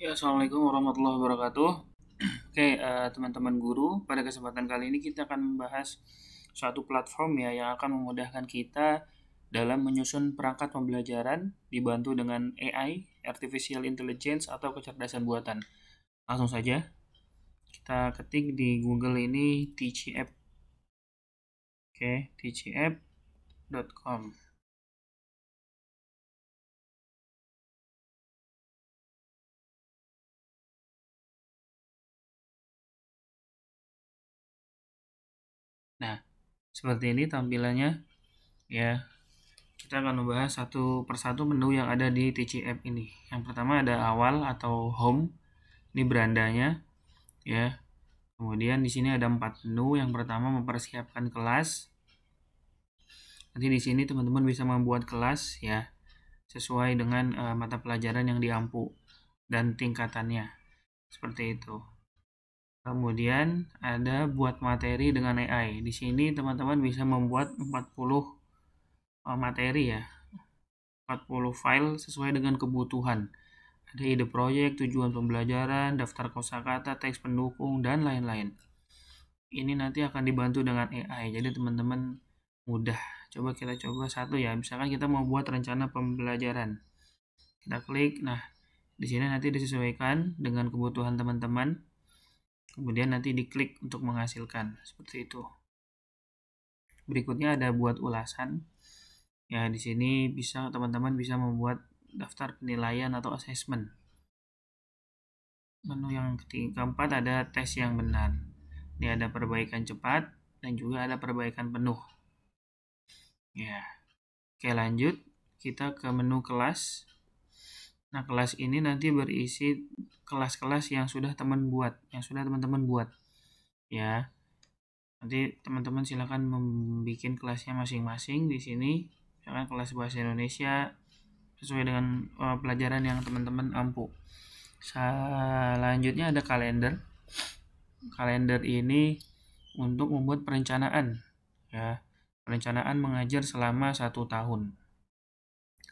Ya, Assalamualaikum warahmatullahi wabarakatuh. Oke, okay, uh, eh, teman-teman guru, pada kesempatan kali ini kita akan membahas suatu platform ya yang akan memudahkan kita dalam menyusun perangkat pembelajaran dibantu dengan AI, artificial intelligence atau kecerdasan buatan. Langsung saja kita ketik di Google ini TCF. Oke, okay, tcf.com. Nah, seperti ini tampilannya ya. Kita akan membahas satu persatu menu yang ada di TCF ini. Yang pertama ada awal atau home. Ini berandanya ya. Kemudian di sini ada empat menu. Yang pertama mempersiapkan kelas. Nanti di sini teman-teman bisa membuat kelas ya sesuai dengan uh, mata pelajaran yang diampu dan tingkatannya. Seperti itu. Kemudian ada buat materi dengan AI. Di sini teman-teman bisa membuat 40 eh, materi ya. 40 file sesuai dengan kebutuhan. Ada ide proyek, tujuan pembelajaran, daftar kosakata, teks pendukung dan lain-lain. Ini nanti akan dibantu dengan AI. Jadi teman-teman mudah. Coba kita coba satu ya. Misalkan kita mau buat rencana pembelajaran. Kita klik. Nah, di sini nanti disesuaikan dengan kebutuhan teman-teman Kemudian nanti diklik untuk menghasilkan, seperti itu. Berikutnya ada buat ulasan. Ya, di sini bisa teman-teman bisa membuat daftar penilaian atau assessment. Menu yang ketiga keempat ada tes yang benar. Ini ada perbaikan cepat dan juga ada perbaikan penuh. Ya. Oke, lanjut kita ke menu kelas Nah, kelas ini nanti berisi kelas-kelas yang sudah teman buat, yang sudah teman-teman buat. Ya. Nanti teman-teman silakan membuat kelasnya masing-masing di sini. Misalkan kelas bahasa Indonesia sesuai dengan uh, pelajaran yang teman-teman ampuh. Selanjutnya ada kalender. Kalender ini untuk membuat perencanaan, ya. Perencanaan mengajar selama satu tahun.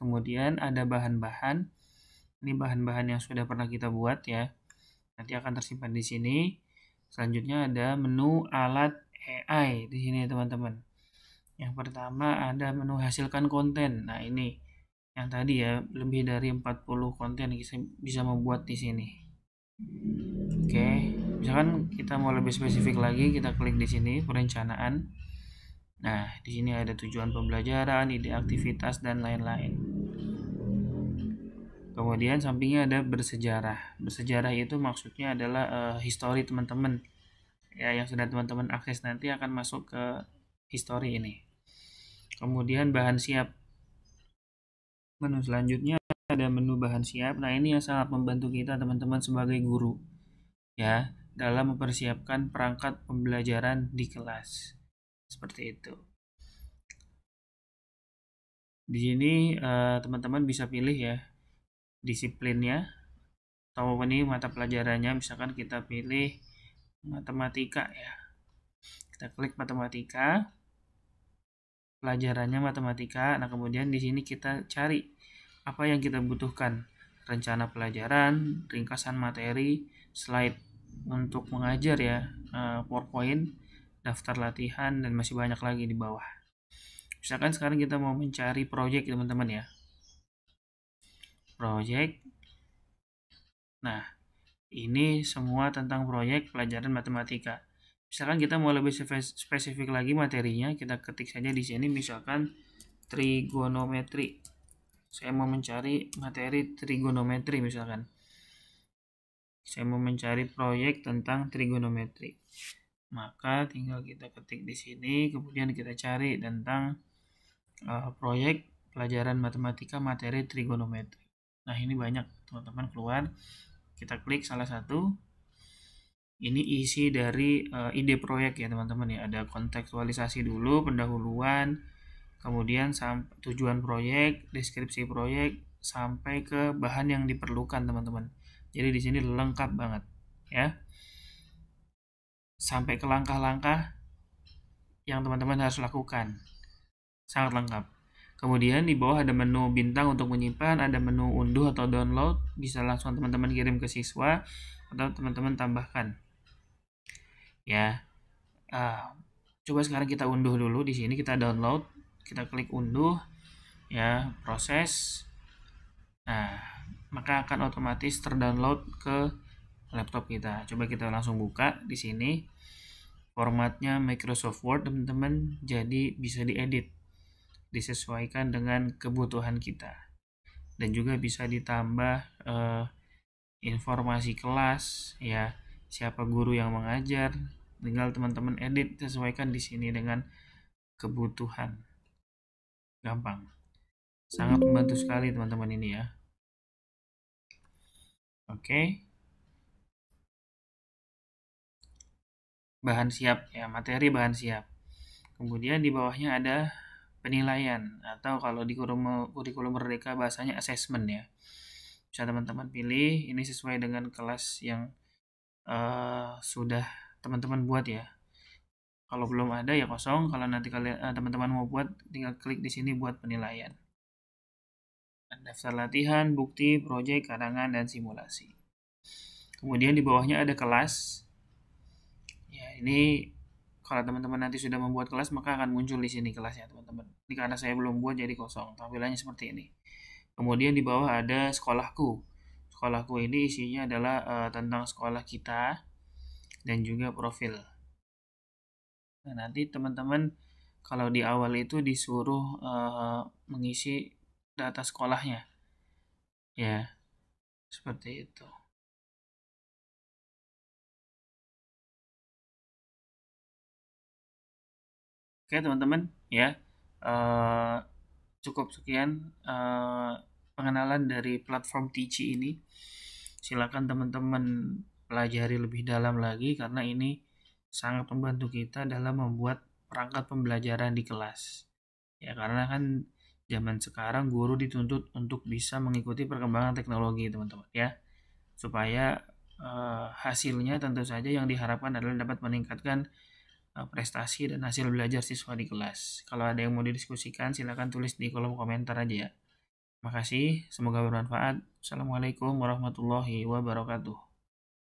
Kemudian ada bahan-bahan ini bahan-bahan yang sudah pernah kita buat ya. Nanti akan tersimpan di sini. Selanjutnya ada menu alat AI di sini teman-teman. Yang pertama ada menu hasilkan konten. Nah, ini yang tadi ya, lebih dari 40 konten bisa membuat di sini. Oke, misalkan kita mau lebih spesifik lagi, kita klik di sini perencanaan. Nah, di sini ada tujuan pembelajaran, ide aktivitas dan lain-lain. Kemudian sampingnya ada bersejarah. Bersejarah itu maksudnya adalah uh, eh, history teman-teman. Ya, yang sudah teman-teman akses nanti akan masuk ke history ini. Kemudian bahan siap. Menu selanjutnya ada menu bahan siap. Nah, ini yang sangat membantu kita teman-teman sebagai guru. Ya, dalam mempersiapkan perangkat pembelajaran di kelas. Seperti itu. Di sini eh, teman -teman bisa pilih ya disiplinnya atau ini mata pelajarannya misalkan kita pilih matematika ya kita klik matematika pelajarannya matematika nah kemudian di sini kita cari apa yang kita butuhkan rencana pelajaran ringkasan materi slide untuk mengajar ya eh, powerpoint daftar latihan dan masih banyak lagi di bawah misalkan sekarang kita mau mencari proyek teman-teman ya Proyek. Nah, ini semua tentang proyek pelajaran matematika. Misalkan kita mau lebih spesifik lagi materinya, kita ketik saja di sini misalkan trigonometri. Saya mau mencari materi trigonometri misalkan. Saya mau mencari proyek tentang trigonometri. Maka tinggal kita ketik di sini, kemudian kita cari tentang eh, proyek pelajaran matematika materi trigonometri. Nah, ini banyak teman-teman keluar. Kita klik salah satu. Ini isi dari uh, ide proyek ya teman-teman ya. Ada kontekstualisasi dulu, pendahuluan, kemudian tujuan proyek, deskripsi proyek, sampai ke bahan yang diperlukan teman-teman. Jadi di sini lengkap banget ya. Sampai ke langkah-langkah yang teman-teman harus lakukan. Sangat lengkap. Kemudian di bawah ada menu bintang untuk menyimpan, ada menu unduh atau download, bisa langsung teman-teman kirim ke siswa atau teman-teman tambahkan. Ya, uh, coba sekarang kita unduh dulu di sini kita download, kita klik unduh, ya proses. Nah, maka akan otomatis terdownload ke laptop kita. Coba kita langsung buka di sini. Formatnya Microsoft Word, teman-teman. Jadi bisa diedit disesuaikan dengan kebutuhan kita dan juga bisa ditambah eh, informasi kelas ya siapa guru yang mengajar tinggal teman-teman edit sesuaikan di sini dengan kebutuhan gampang sangat membantu sekali teman-teman ini ya oke bahan siap ya materi bahan siap kemudian di bawahnya ada penilaian atau kalau di kurikulum, kurikulum merdeka bahasanya assessment ya. Bisa teman-teman pilih ini sesuai dengan kelas yang uh, sudah teman-teman buat ya. Kalau belum ada ya kosong, kalau nanti kalian teman eh, teman-teman mau buat tinggal klik di sini buat penilaian. Daftar latihan, bukti, proyek, karangan dan simulasi. Kemudian di bawahnya ada kelas. Ya, ini kalau teman-teman nanti sudah membuat kelas maka akan muncul di sini kelasnya teman-teman ini karena saya belum buat jadi kosong tampilannya seperti ini kemudian di bawah ada sekolahku sekolahku ini isinya adalah uh, tentang sekolah kita dan juga profil nah nanti teman-teman kalau di awal itu disuruh uh, mengisi data sekolahnya ya seperti itu Oke teman-teman ya uh, cukup sekian uh, pengenalan dari platform TC ini. Silakan teman-teman pelajari lebih dalam lagi karena ini sangat membantu kita dalam membuat perangkat pembelajaran di kelas. Ya karena kan zaman sekarang guru dituntut untuk bisa mengikuti perkembangan teknologi teman-teman ya supaya uh, hasilnya tentu saja yang diharapkan adalah dapat meningkatkan Eh, prestasi dan hasil belajar siswa di kelas. Kalau ada yang mau didiskusikan, silakan tulis di kolom komentar aja ya. Terima kasih, semoga bermanfaat. Assalamualaikum warahmatullahi wabarakatuh.